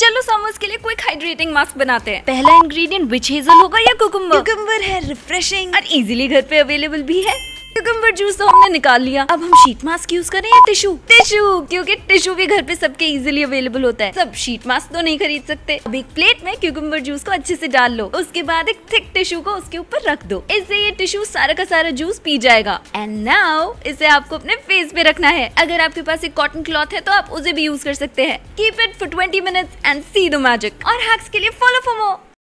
चलो समोस के लिए क्विक हाइड्रेटिंग मास्क बनाते हैं पहला इंग्रेडिएंट विच हेजल होगा या कुकुम्बर कुकुम्बर है रिफ्रेशिंग और इजीली घर पे अवेलेबल भी है जूस तो हमने निकाल लिया अब हम शीट मास्क यूज करें या टिशू टिशू क्योंकि टिशू भी घर पे सबके इजीली अवेलेबल होता है सब शीट मास्क तो नहीं खरीद सकते अब एक प्लेट में क्यूकम्बर जूस को अच्छे से डाल लो उसके बाद एक थिक टिशू को उसके ऊपर रख दो इससे ये टिशू सारा का सारा जूस पी जाएगा एंड नाउ इसे आपको अपने फेस पे रखना है अगर आपके पास एक कॉटन क्लॉथ है तो आप उसे भी यूज कर सकते हैं keep it for twenty minutes and see the magic और हैक्स के लिए फॉलो फॉर मोर